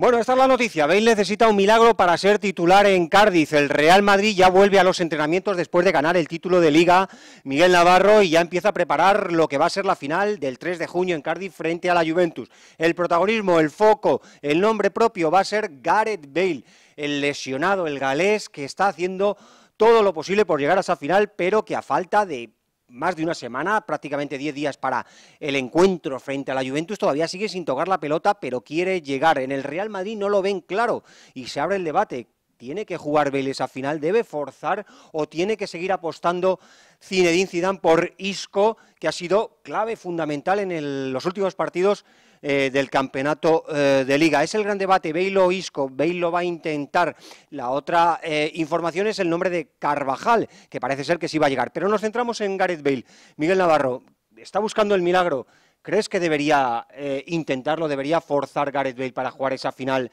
Bueno, esta es la noticia. Bale necesita un milagro para ser titular en Cardiff. El Real Madrid ya vuelve a los entrenamientos después de ganar el título de Liga Miguel Navarro y ya empieza a preparar lo que va a ser la final del 3 de junio en Cardiff frente a la Juventus. El protagonismo, el foco, el nombre propio va a ser Gareth Bale, el lesionado, el galés que está haciendo todo lo posible por llegar a esa final, pero que a falta de más de una semana, prácticamente 10 días para el encuentro frente a la Juventus, todavía sigue sin tocar la pelota, pero quiere llegar. En el Real Madrid no lo ven claro y se abre el debate. ¿Tiene que jugar Vélez a final? ¿Debe forzar o tiene que seguir apostando Zinedine Zidane por Isco, que ha sido clave fundamental en los últimos partidos eh, del campeonato eh, de liga. Es el gran debate, Bailo Isco, lo va a intentar. La otra eh, información es el nombre de Carvajal, que parece ser que sí va a llegar. Pero nos centramos en Gareth Bale. Miguel Navarro, está buscando el milagro. ¿Crees que debería intentarlo, debería forzar Gareth Bale para jugar esa final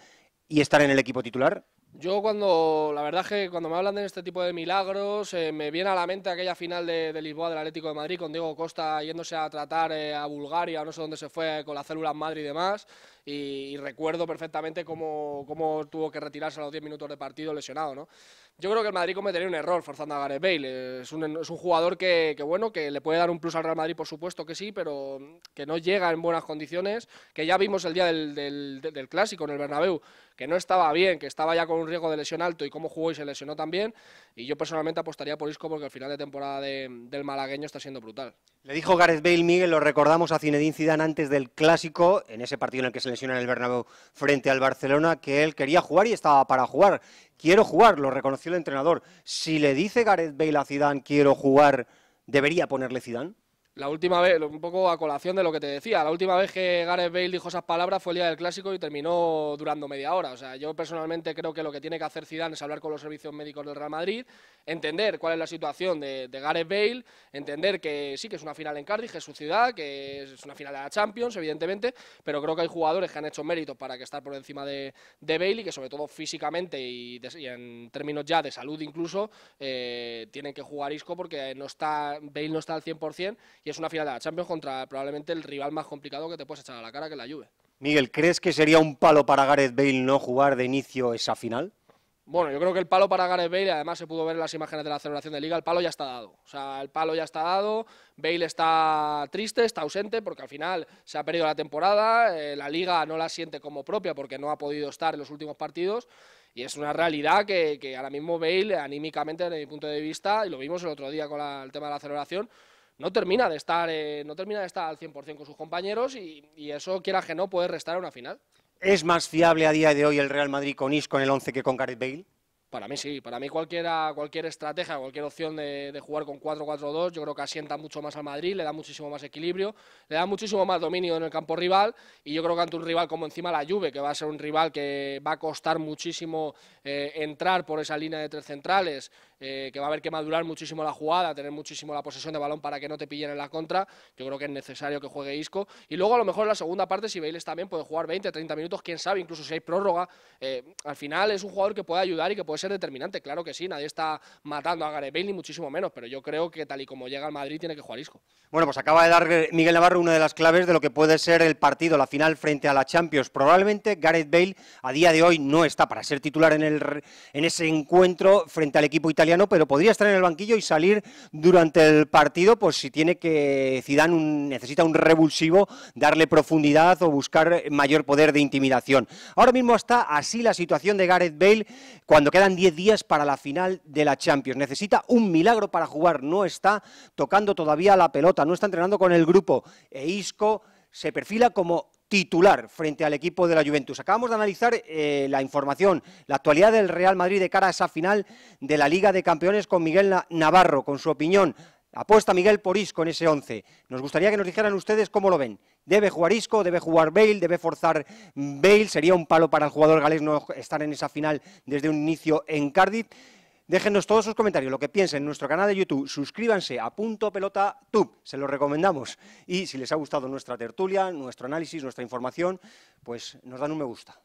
y estar en el equipo titular? Yo cuando, la verdad es que cuando me hablan de este tipo de milagros, eh, me viene a la mente aquella final de, Lisboa del Atlético de Madrid con Diego Costa yéndose a tratar eh, a Bulgaria, no sé dónde se fue, con las células madre y demás, y, recuerdo perfectamente cómo, cómo, tuvo que retirarse a los 10 minutos de partido lesionado, ¿no? Yo creo que el Madrid cometería un error forzando a Gareth Bale, es un, es un jugador que, bueno, que le puede dar un plus al Real Madrid, por supuesto que sí, pero que no llega en buenas condiciones, que ya vimos el día del, del, del Clásico en el Bernabéu, que no estaba bien, que estaba ya con riesgo de lesión alto y cómo jugó y se lesionó también. Y yo personalmente apostaría por Isco porque el final de temporada del malagueño está siendo brutal. Le dijo Gareth Bale, Miguel, lo recordamos a Zinedine Zidane antes del Clásico, en ese partido en el que se lesiona en el Bernabéu frente al Barcelona, que él quería jugar y estaba para jugar. Quiero jugar, lo reconoció el entrenador. Si le dice Gareth Bale a Zidane, quiero jugar, ¿debería ponerle Zidane? La última vez, un poco a colación de lo que te decía, la última vez que Gareth Bale dijo esas palabras fue el día del clásico y terminó durando media hora. O sea, yo personalmente creo que lo que tiene que hacer Zidane es hablar con los servicios médicos del Real Madrid, entender cuál es la situación de, Gareth Bale, entender que sí, que es una final en Cardiff, que es su ciudad, que es una final de la Champions, evidentemente, pero creo que hay jugadores que han hecho méritos para que estar por encima de, de Bale y que sobre todo físicamente y, y en términos ya de salud incluso, eh, tienen que jugar Isco porque no está, Bale no está al 100% y es una final de la Champions contra probablemente el rival más complicado que te puedes echar a la cara, que la Juve. Miguel, ¿crees que sería un palo para Gareth Bale no jugar de inicio esa final? Bueno, yo creo que el palo para Gareth Bale, además se pudo ver en las imágenes de la celebración de Liga, el palo ya está dado. O sea, el palo ya está dado, Bale está triste, está ausente, porque al final se ha perdido la temporada, eh, la Liga no la siente como propia porque no ha podido estar en los últimos partidos, y es una realidad que, ahora mismo Bale, anímicamente, desde mi punto de vista, y lo vimos el otro día con el tema de la celebración, no termina de estar, eh, no termina de estar al 100% con sus compañeros y, eso, quiera que no, puede restar a una final. ¿Es más fiable a día de hoy el Real Madrid con Isco en el 11 que con Gareth Bale? Para mí sí, para mí cualquier estrategia, cualquier opción de, jugar con 4-4-2, yo creo que asienta mucho más al Madrid, le da muchísimo más equilibrio, le da muchísimo más dominio en el campo rival y yo creo que ante un rival como encima la Juve, que va a ser un rival que va a costar muchísimo eh, entrar por esa línea de tres centrales, eh, que va a haber que madurar muchísimo la jugada, tener muchísimo la posesión de balón para que no te pillen en la contra. Yo creo que es necesario que juegue Isco. Y luego, a lo mejor en la segunda parte, si Bailes bien puede jugar 20, 30 minutos, quién sabe, incluso si hay prórroga. Eh, al final es un jugador que puede ayudar y que puede ser determinante. Claro que sí, nadie está matando a Gareth Bale, ni muchísimo menos, pero yo creo que tal y como llega al Madrid, tiene que jugar Isco. Bueno, pues acaba de dar eh, Miguel Navarro una de las claves de lo que puede ser el partido, la final frente a la Champions. Probablemente Gareth Bale a día de hoy no está para ser titular en, el, en ese encuentro frente al equipo italiano pero podría estar en el banquillo y salir durante el partido, pues si tiene que Zidane un, necesita un revulsivo, darle profundidad o buscar mayor poder de intimidación. Ahora mismo está así la situación de Gareth Bale cuando quedan 10 días para la final de la Champions. Necesita un milagro para jugar, no está tocando todavía la pelota, no está entrenando con el grupo. E Isco se perfila como titular frente al equipo de la Juventus. Acabamos de analizar eh, la información, la actualidad del Real Madrid de cara a esa final de la Liga de Campeones con Miguel Navarro, con su opinión. Apuesta Miguel por Isco en ese 11. Nos gustaría que nos dijeran ustedes cómo lo ven. ¿Debe jugar Isco? ¿Debe jugar Bale? ¿Debe forzar Bale? ¿Sería un palo para el jugador galés no estar en esa final desde un inicio en Cardiff? Déjenos todos sus comentarios, lo que piensen en nuestro canal de YouTube. Suscríbanse a Punto Pelota Tub, se lo recomendamos. Y si les ha gustado nuestra tertulia, nuestro análisis, nuestra información, pues nos dan un me gusta.